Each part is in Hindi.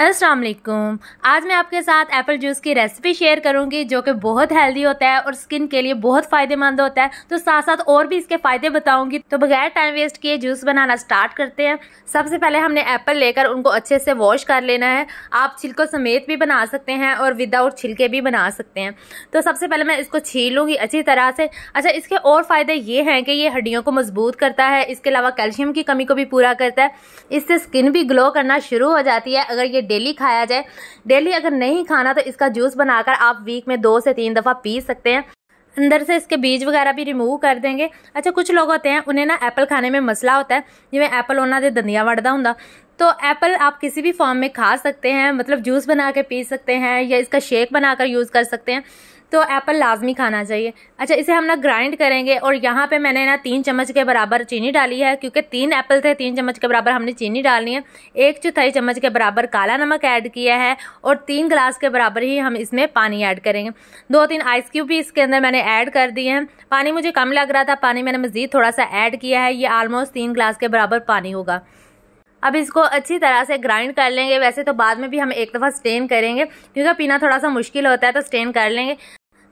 असलम आज मैं आपके साथ एप्पल जूस की रेसिपी शेयर करूंगी जो कि बहुत हेल्दी होता है और स्किन के लिए बहुत फ़ायदेमंद होता है तो साथ साथ और भी इसके फ़ायदे बताऊंगी तो बगैर टाइम वेस्ट किए जूस बनाना स्टार्ट करते हैं सबसे पहले हमने एप्पल लेकर उनको अच्छे से वॉश कर लेना है आप छिलको समेत भी बना सकते हैं और विदाउट छिलके भी बना सकते हैं तो सबसे पहले मैं इसको छीन लूँगी अच्छी तरह से अच्छा इसके और फ़ायदे ये हैं कि ये हड्डियों को मजबूत करता है इसके अलावा कैल्शियम की कमी को भी पूरा करता है इससे स्किन भी ग्लो करना शुरू हो जाती है अगर ये डेली खाया जाए डेली अगर नहीं खाना तो इसका जूस बनाकर आप वीक में दो से तीन दफ़ा पी सकते हैं अंदर से इसके बीज वगैरह भी रिमूव कर देंगे अच्छा कुछ लोग होते हैं उन्हें ना एप्पल खाने में मसला होता है जिमें एप्पल उन्होंने ਦੇ वढ़ा ਵੜਦਾ तो एप्पल आप किसी भी फॉर्म में खा सकते हैं मतलब जूस बना के पी सकते हैं या इसका शेक बनाकर यूज़ कर सकते हैं तो एप्पल लाजमी खाना चाहिए अच्छा इसे हम ना ग्राइंड करेंगे और यहाँ पे मैंने ना तीन चम्मच के बराबर चीनी डाली है क्योंकि तीन एप्पल थे तीन चम्मच के बराबर हमने चीनी डालनी है एक चौथाई चम्मच के बराबर काला नमक ऐड किया है और तीन गिलास के बराबर ही हम इसमें पानी ऐड करेंगे दो तीन आइस क्यूब भी इसके अंदर मैंने ऐड कर दिए हैं पानी मुझे कम लग रहा था पानी मैंने मज़ीद थोड़ा सा ऐड किया है ये आलमोस्ट तीन गिलास के बराबर पानी होगा अब इसको अच्छी तरह से ग्राइंड कर लेंगे वैसे तो बाद में भी हम एक दफ़ा स्टेन करेंगे क्योंकि पीना थोड़ा सा मुश्किल होता है तो स्टेन कर लेंगे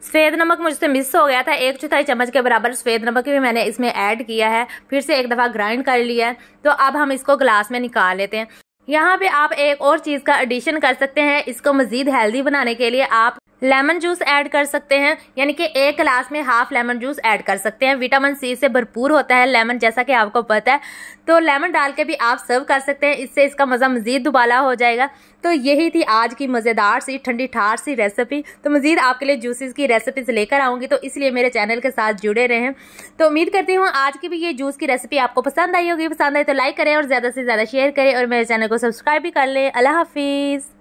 सफ़ेद नमक मुझसे मिस हो गया था एक चौथाई चम्मच के बराबर सफ़ेद नमक भी मैंने इसमें ऐड किया है फिर से एक दफ़ा ग्राइंड कर लिया है तो अब हम इसको ग्लास में निकाल लेते हैं यहाँ पे आप एक और चीज़ का एडिशन कर सकते हैं इसको मज़ीद हेल्दी बनाने के लिए आप लेमन जूस ऐड कर सकते हैं यानी कि एक गिलास में हाफ लेमन जूस ऐड कर सकते हैं विटामिन सी से भरपूर होता है लेमन जैसा कि आपको पता है तो लेमन डाल के भी आप सर्व कर सकते हैं इससे इसका मज़ा मज़ीद दुबाला हो जाएगा तो यही थी आज की मज़ेदार सी ठंडी ठार सी रेसिपी तो मज़ीद आपके लिए जूसेस की रेसिपीज लेकर आऊँगी तो इसलिए मेरे चैनल के साथ जुड़े रहें तो उम्मीद करती हूँ आज की भी ये जूस की रेसिपी आपको पसंद आई होगी पसंद आई तो लाइक करें और ज़्यादा से ज़्यादा शेयर करें और मेरे चैनल को सब्सक्राइब भी कर लें अल्लाह हाफिज़